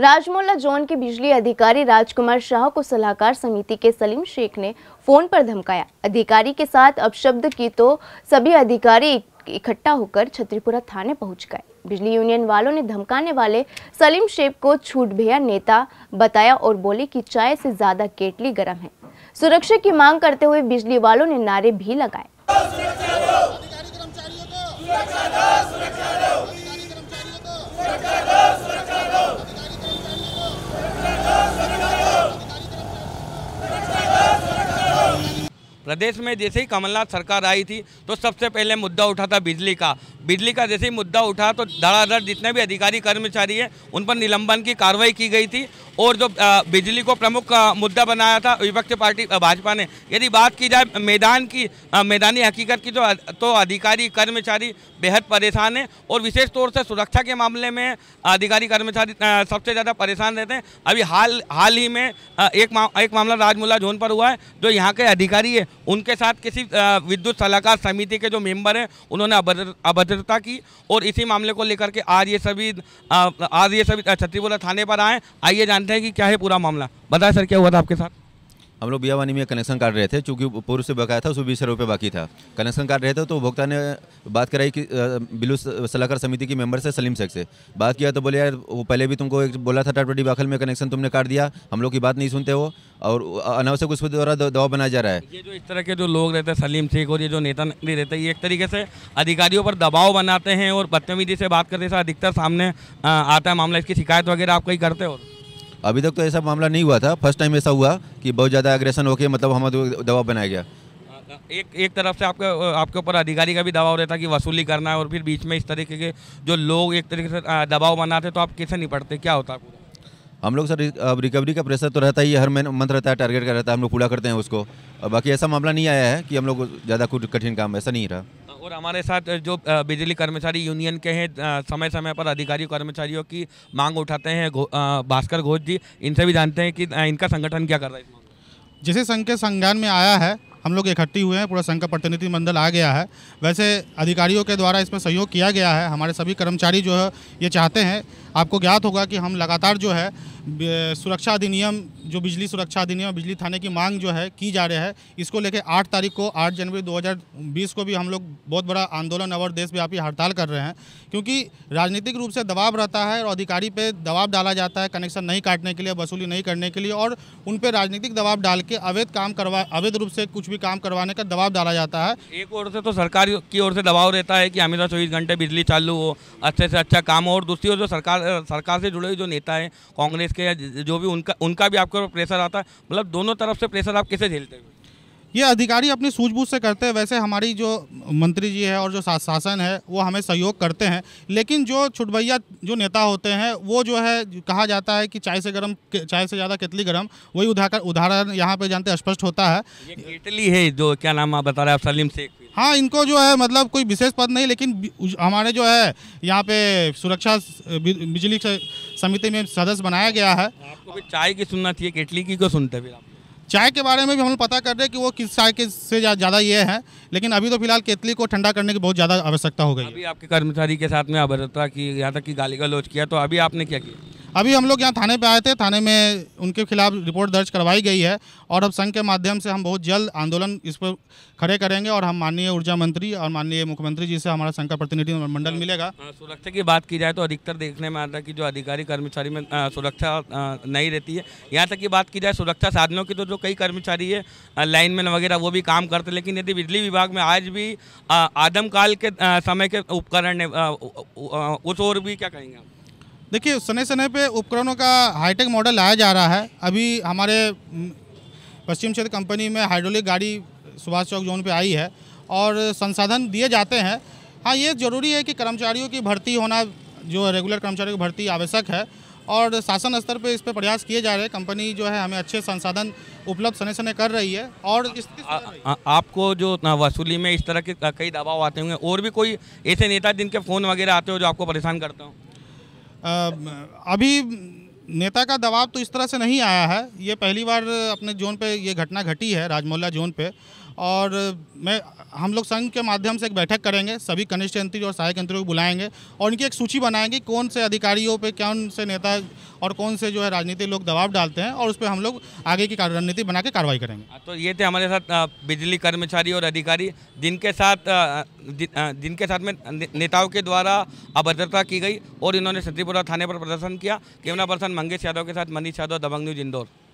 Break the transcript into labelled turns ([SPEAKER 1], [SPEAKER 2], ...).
[SPEAKER 1] राजमोला zone के बिजली अधिकारी राजकुमार शाह को सलाहकार समिति के सलीम शेख ने फोन पर धमकाया अधिकारी के साथ अपशब्द की तो सभी अधिकारी इकट्ठा होकर छत्रीपुरा थाने पहुंच गए बिजली यूनियन वालों ने धमकाने वाले सलीम शेख को छूट भैया नेता बताया और बोले कि चाय से ज्यादा केटली गर्म है सुरक्षा की मांग करते हुए बिजली वालों ने नारे भी लगाए प्रदेश में जैसे ही कमलनाथ सरकार आई थी तो सबसे पहले मुद्दा उठा था बिजली का बिजली का जैसे ही मुद्दा उठा तो धड़ाधड़ जितने भी अधिकारी कर्मचारी हैं उन पर निलंबन की कार्रवाई की गई थी और जो बिजली को प्रमुख मुद्दा बनाया था विपक्ष पार्टी भाजपा ने यदि बात की जाए मैदान की मैदानी हकीकत की तो तो अधिकारी कर्मचारी बेहद परेशान हैं और विशेष तौर से सुरक्षा के मामले में अधिकारी कर्मचारी सबसे ज़्यादा परेशान रहते हैं अभी हाल हाल ही में एक मा, एक मामला राजमुला जोन पर हुआ है जो यहाँ के अधिकारी है उनके साथ किसी विद्युत सलाहकार समिति के जो मेंबर हैं उन्होंने अभद्रता की और इसी मामले को लेकर के आज ये सभी आज ये सभी छत्तीसगढ़ थाने पर आए आइए जानते हैं कि क्या है पूरा मामला
[SPEAKER 2] बताए सर क्या हुआ था आपके साथ हम लोग बियावानी में कनेक्शन काट रहे थे चूँकि पूर्व से बकाया था उसमें बीस रुपये बाकी था कनेक्शन काट रहे थे तो उपभोक्ता ने बात कराई कि बिलू सलाहकार समिति की मेंबर से सलीम शेख से बात किया तो बोले यार वो पहले भी तुमको एक बोला था टाटवटी बाखल में कनेक्शन तुमने काट दिया हम लोग की बात नहीं सुनते हो और अनावश्यक उसके द्वारा दबाव बनाया जा रहा है ये जो
[SPEAKER 1] इस तरह के जो लोग रहते हैं सलीम शेख और ये जो नेता नहीं रहते ये एक तरीके से अधिकारियों पर दबाव बनाते हैं और बदतमीजी से बात करते अधिकतर सामने आता है मामला इसकी शिकायत वगैरह आप कहीं
[SPEAKER 2] करते हो अभी तक तो ऐसा मामला नहीं हुआ था फर्स्ट टाइम ऐसा हुआ कि बहुत ज़्यादा एग्रेशन होकर मतलब हमारे दबाव बनाया गया
[SPEAKER 1] एक एक तरफ से आपके आपके ऊपर अधिकारी का भी दबाव रहता कि वसूली करना है और फिर बीच में इस तरीके के जो लोग एक तरीके से दबाव बनाते तो आप कैसे निपटते क्या होता आपको
[SPEAKER 2] हम लोग सर अब रिकवरी का प्रेशर तो रहता ही हर मंथ रहता है टारगेट का रहता है हम लोग पूरा करते हैं उसको और बाकी ऐसा मामला नहीं आया है कि हम लोग ज़्यादा कुछ कठिन काम ऐसा नहीं रहा
[SPEAKER 1] और हमारे साथ जो बिजली कर्मचारी यूनियन के हैं समय समय पर अधिकारी कर्मचारियों की मांग उठाते हैं गो, भास्कर घोष जी इनसे भी जानते हैं कि इनका संगठन क्या कर रहा है जैसे संघ के संज्ञान
[SPEAKER 3] में आया है हम लोग इकट्ठी हुए हैं पूरा संघ का प्रतिनिधि मंडल आ गया है वैसे अधिकारियों के द्वारा इसमें सहयोग किया गया है हमारे सभी कर्मचारी जो है ये चाहते हैं आपको ज्ञात होगा कि हम लगातार जो है सुरक्षा अधिनियम जो बिजली सुरक्षा अधिनियम बिजली थाने की मांग जो है की जा रही है इसको लेकर आठ तारीख को आठ जनवरी 2020 को भी हम लोग बहुत बड़ा आंदोलन और देशव्यापी हड़ताल कर रहे हैं क्योंकि राजनीतिक रूप से दबाव रहता है और अधिकारी पे दबाव डाला जाता है कनेक्शन नहीं काटने के लिए वसूली नहीं करने के लिए और उन पर राजनीतिक दबाव डाल के अवैध काम करवा अवैध रूप से कुछ भी काम करवाने का दबाव डाला जाता है
[SPEAKER 1] एक ओर से तो सरकार की ओर से दबाव रहता है कि हमेशा चौबीस घंटे बिजली चालू हो अच्छे से अच्छा काम हो और दूसरी ओर जो सरकार सरकार से जुड़े हुए जो नेता है कांग्रेस के या जो भी उनका उनका भी ऊपर प्रेशर आता है मतलब दोनों तरफ से प्रेशर आप कैसे झेलते हैं
[SPEAKER 3] ये अधिकारी अपनी सूझबूझ से करते हैं वैसे हमारी जो मंत्री जी है और जो शासन है वो हमें सहयोग करते हैं लेकिन जो छुटभैया जो नेता होते हैं वो जो है कहा जाता है कि चाय से गर्म चाय से ज़्यादा केतली गर्म वही उदाहरण उदाहरण यहाँ पे जानते स्पष्ट होता है
[SPEAKER 1] केतली है जो क्या नाम आप बता रहे हैं सलीम शेख
[SPEAKER 3] हाँ इनको जो है मतलब कोई विशेष पद नहीं लेकिन हमारे जो है यहाँ पे सुरक्षा बिजली से समिति में सदस्य बनाया गया है आपको
[SPEAKER 1] भी चाय की सुनना चाहिए केटली की को सुनते फिर
[SPEAKER 3] चाय के बारे में भी हम लोग पता कर रहे हैं कि वो किस चाय के से ज़्यादा ये है लेकिन अभी तो फिलहाल केतली को ठंडा करने की बहुत ज़्यादा आवश्यकता हो गई
[SPEAKER 1] अभी आपके कर्मचारी के साथ में अभद्रता की यहाँ तक कि गाली गलौज किया तो अभी आपने क्या किया
[SPEAKER 3] अभी हम लोग यहाँ थाने पे आए थे थाने में उनके खिलाफ रिपोर्ट दर्ज करवाई गई है और अब संघ के माध्यम से हम बहुत जल्द आंदोलन इस पर खड़े करेंगे और हम माननीय ऊर्जा मंत्री और माननीय मुख्यमंत्री जी से हमारा संघ का
[SPEAKER 1] प्रतिनिधि मंडल हाँ, मिलेगा हाँ, सुरक्षा की बात की जाए तो अधिकतर देखने में आता है कि जो अधिकारी कर्मचारी में सुरक्षा नहीं रहती है यहाँ तक की बात की जाए सुरक्षा साधनों की तो जो कई कर्मचारी है लाइनमैन वगैरह वो भी काम करते लेकिन यदि बिजली विभाग में आज भी आदमकाल के समय के उपकरण ने उस और भी क्या कहेंगे आप
[SPEAKER 3] देखिए समय समय पे उपकरणों का हाईटेक मॉडल लाया जा रहा है अभी हमारे हम्म, पश्चिम क्षेत्र कंपनी में हाइड्रोलिक गाड़ी सुभाष चौक जोन पे आई है और संसाधन दिए जाते हैं हाँ ये जरूरी है कि कर्मचारियों की भर्ती होना जो रेगुलर कर्मचारियों की भर्ती आवश्यक है और शासन स्तर पे इस पर प्रयास किए जा रहे हैं कंपनी जो है हमें अच्छे संसाधन उपलब्ध समय समय कर रही है और इस
[SPEAKER 1] आ, आ, आपको जो वसूली में इस तरह के कई दबाव आते होंगे और भी कोई ऐसे नेता जिनके फ़ोन वगैरह आते हो जो आपको परेशान करते हो
[SPEAKER 3] अभी नेता का दबाव तो इस तरह से नहीं आया है ये पहली बार अपने जोन पे ये घटना घटी है राजमौला जोन पे और मैं हम लोग संघ के माध्यम से एक बैठक करेंगे सभी कनिष्ठ यंत्री और सहायक यंत्रियों को बुलाएंगे और उनकी एक सूची बनाएंगे कौन से अधिकारियों पे कौन से नेता और कौन से जो है राजनीति लोग दबाव डालते हैं और उस पर हम लोग आगे की रणनीति बना के कार्रवाई करेंगे
[SPEAKER 1] हाँ, तो ये थे हमारे साथ बिजली कर्मचारी और अधिकारी जिनके साथ जिनके साथ में नेताओं के द्वारा अभद्रता की गई और इन्होंने सतीपुरा थाने पर प्रदर्शन किया कैमरा पर्सन मंगेश यादव के साथ मनीष यादव दबंग न्यूज इंदौर